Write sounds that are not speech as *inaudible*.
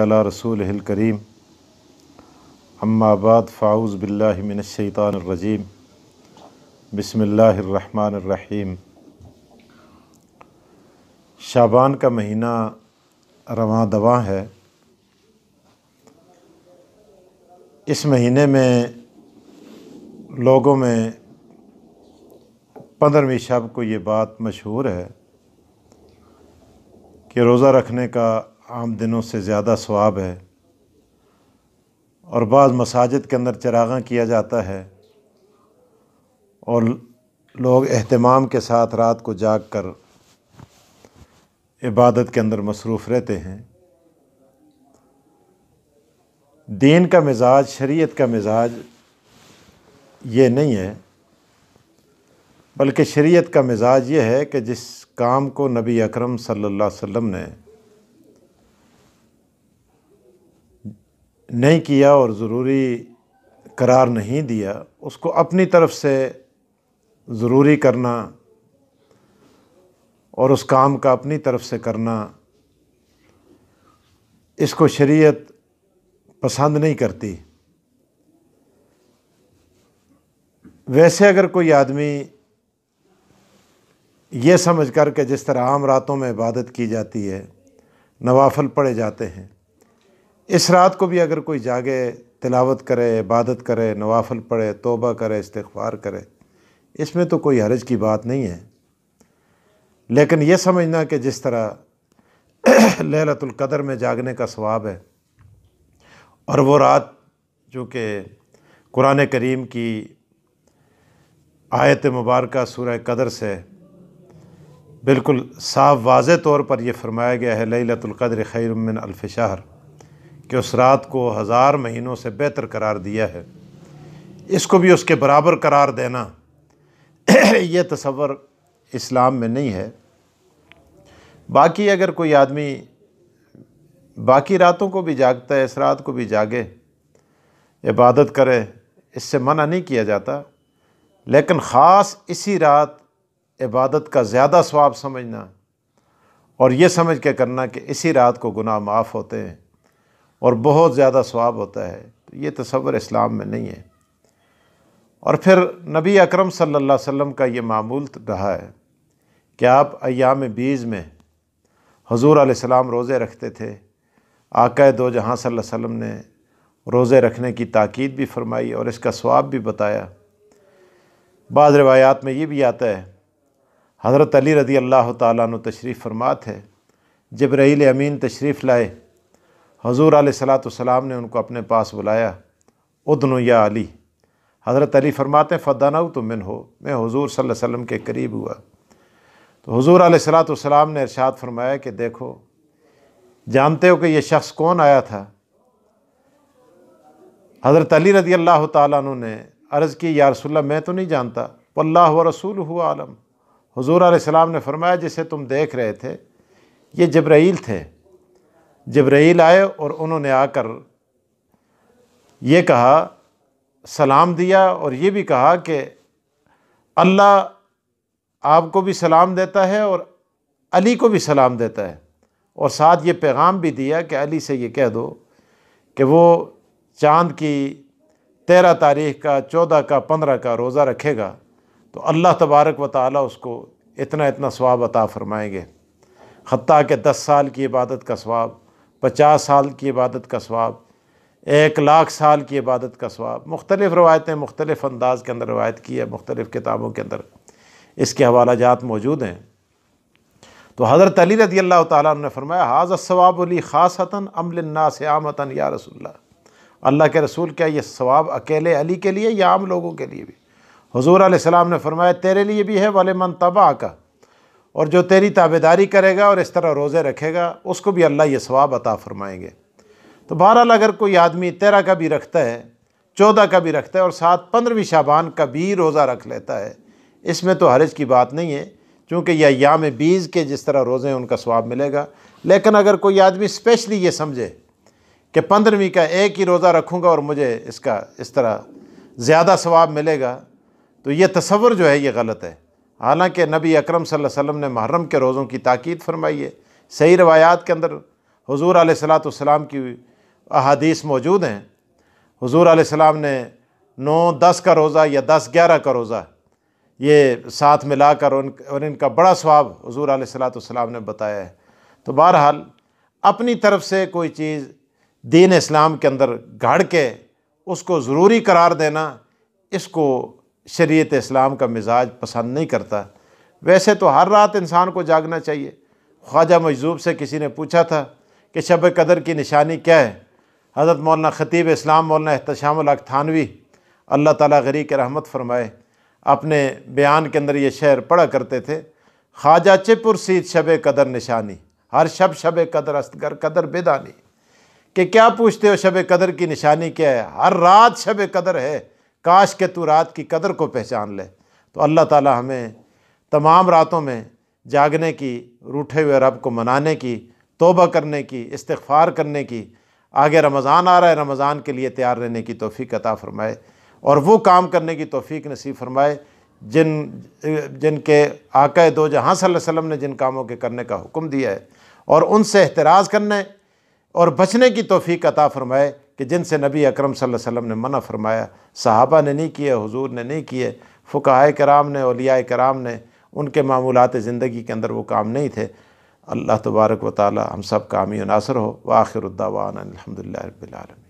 अला रसूल करीम अम्माबाद फ़ाउज़ बिल्लाशैतानरजीम बसमीम शाबान का महीना रवा दवा है इस महीने में लोगों में पंद्रहवीं शब को ये बात मशहूर है कि रोज़ा रखने का आम दिनों से ज़्यादा स्वाब है और बाज़ मसाजिद के अंदर चरागा किया जाता है और लोग एहतमाम के साथ रात को जाग कर इबादत के अंदर मसरूफ़ रहते हैं दीन का मिजाज शरीयत का मिजाज ये नहीं है बल्कि शरीयत का मिजाज ये है कि जिस काम को नबी अकरम सल्लल्लाहु अलैहि वसल्लम ने नहीं किया और ज़रूरी करार नहीं दिया उसको अपनी तरफ से ज़रूरी करना और उस काम का अपनी तरफ से करना इसको शरीयत पसंद नहीं करती वैसे अगर कोई आदमी ये समझ कर के जिस तरह आम रातों में इबादत की जाती है नवाफल पढ़े जाते हैं इस रात को भी अगर कोई जागे तिलावत करे इबादत करे नवाफल पढ़े तोबा करे इस्तार करे इसमें तो कोई हरज की बात नहीं है लेकिन ये समझना कि जिस तरह *clears throat* लहलतुल्कदर में जागने का स्वाब है और वो रात जो कि कुरान करीम की आयत मुबारक सूरह कदर से बिल्कुल साफ वाज तौर पर यह फरमाया गया है लतुल्क़द्र खैरमिन अलफ़ाहर कि उस रात को हज़ार महीनों से बेहतर करार दिया है इसको भी उसके बराबर करार देना *clears throat* यह तस्वर इस्लाम में नहीं है बाकी अगर कोई आदमी बाकी रातों को भी जागता है इस रात को भी जागे इबादत करे इससे मना नहीं किया जाता लेकिन ख़ास इसी रात इबादत का ज़्यादा स्वाब समझना और ये समझ के करना कि इसी रात को गुनाह माफ़ होते हैं और बहुत ज़्यादा स्वाब होता है तो ये तस्वर इस्लाम में नहीं है और फिर नबी अकरम सल्लल्लाहु अलैहि वसल्लम का ये मामूल रहा है कि आप अयाम बीज में हजूर आसमाम रोज़े रखते थे आकए दो जहाँ सल्लम ने रोज़े रखने की ताक़द भी फरमाई और इसका स्वाब भी बताया बाद रवायात में ये भी आता है हज़रत अली रदी अल्लाह तशरीफ़ फरमा थे रही अमीन तशरीफ़ लाए हजूर सलाम ने उनको अपने पास बुलाया उदन या अली हज़रत अली फरमाते फ़दाना तो मिन हो मैं हजूर सल्लम के करीब हुआ तो हजूर सलाम ने इरशाद फरमाया कि देखो जानते हो कि यह शख्स कौन आया था हज़रत अली रदी अल्लाह तु ने अर्ज़ की या मैं तो नहीं जानता पल्ला व रसूल हुआ आलम हजूर सलाम ने फरमाया जिसे तुम देख रहे थे ये जब्राइल थे जब्राइल आए और उन्होंने आकर ये कहा सलाम दिया और ये भी कहा कि अल्लाह आपको भी सलाम देता है और अली को भी सलाम देता है और साथ ये पैगाम भी दिया कि अली से ये कह दो कि वो चांद की तेरह तारीख का चौदह का पंद्रह का रोज़ा रखेगा तो अल्लाह तबारक व ताली उसको इतना इतना स्वाब अता फ़रमाएंगे हती के दस साल की इबादत का स्वाब पचास साल की इबादत का स्वाब एक लाख साल की इबादत का स्वाब मुख्तलिफ़ रवायतें मुख्तलिफ़ अंदाज के अंदर रवायत की है मुख्तलिफ़ किताबों के अंदर इसके हवाला जात मौजूद हैं तो हज़रत अली रदी अल्लाह ताला ने फरमाया हाज सवाबली ख़ास हतन अमलन्ना से आम हतन या रसूल अल्लाह के रसूल क्या ये सवाब अकेले अली के लिए या आम लोगों के लिए भी हजूर आसमाम ने फरमाया तेरे लिए भी है वाले मन तबाह का और जो तेरी ताबेदारी करेगा और इस तरह रोज़े रखेगा उसको भी अल्लाह ये सवाब अता फरमाएंगे तो बहरहाल अगर कोई आदमी तेरह का भी रखता है चौदह का भी रखता है और साथ पंद्रहवीं शाबान का भी रोज़ा रख लेता है इसमें तो हरज की बात नहीं है चूँकि यह याम बीज के जिस तरह रोज़े हैं उनका स्वाब मिलेगा लेकिन अगर कोई आदमी स्पेशली ये समझे कि पंद्रहवीं का एक ही रोज़ा रखूँगा और मुझे इसका इस तरह ज़्यादा स्वाब मिलेगा तो ये तस्वुर जो है ये गलत है हालांकि नबी अकरम वसल्लम ने मुहर्रम के रोज़ों की ताक़द फरमाई है सही रवायात के अंदर हजूर आसलाम की अहादीस मौजूद हैं हजूर आसलाम ने नौ दस का रोज़ा या दस ग्यारह का रोज़ा ये साथ मिला कर उन और इनका बड़ा स्वाब हजूर आसलाम ने बताया है तो बहरहाल अपनी तरफ से कोई चीज़ दीन इस्लाम के अंदर गाड़ के उसको ज़रूरी करार देना इसको शरीयत इस्लाम का मिजाज पसंद नहीं करता वैसे तो हर रात इंसान को जागना चाहिए ख्वाजा मज़ूब से किसी ने पूछा था कि शब कदर की निशानी क्या है हज़रत मौलाना ख़तीब इस्लाम मौलाना अहतशाम थानवी अल्लाह ताला गरी के रहमत फरमाए अपने बयान के अंदर ये शहर पढ़ा करते थे ख्वाजा चिपुर और शब कदर निशानी हर शब शब कदर अस्तगर कदर बेदानी कि क्या पूछते हो शब कदर की निशानी क्या है हर रात शब कदर है काश के तू रात की कदर को पहचान ले तो अल्लाह ताला हमें तमाम रातों में जागने की रूठे हुए रब को मनाने की तोबा करने की इस्तफ़ार करने की आगे रमज़ान आ रहा है रमज़ान के लिए तैयार रहने की तोफ़ी अता फ़रमाए और वो काम करने की तोफ़ी नसीब फ़रमाए जिन जिनके आकए दो जहाँ वसल्लम ने जिन कामों के करने का हुक्म दिया है और उनसे एहतराज़ करने और बचने की तोफ़ी अता फ़रमाए कि जिनसे नबी अक्रम सम ने मना फरमाया सहाबा ने नहीं किए हजूर ने नहीं किए फ़ुकाह कराम ने अलिया कराम ने उनके मामूलत ज़िंदगी के अंदर वो काम नहीं थे अल्लाह तबारक व ताली हम सब कामी नासर हो आखिर उद्दावान अलहमदिल्ला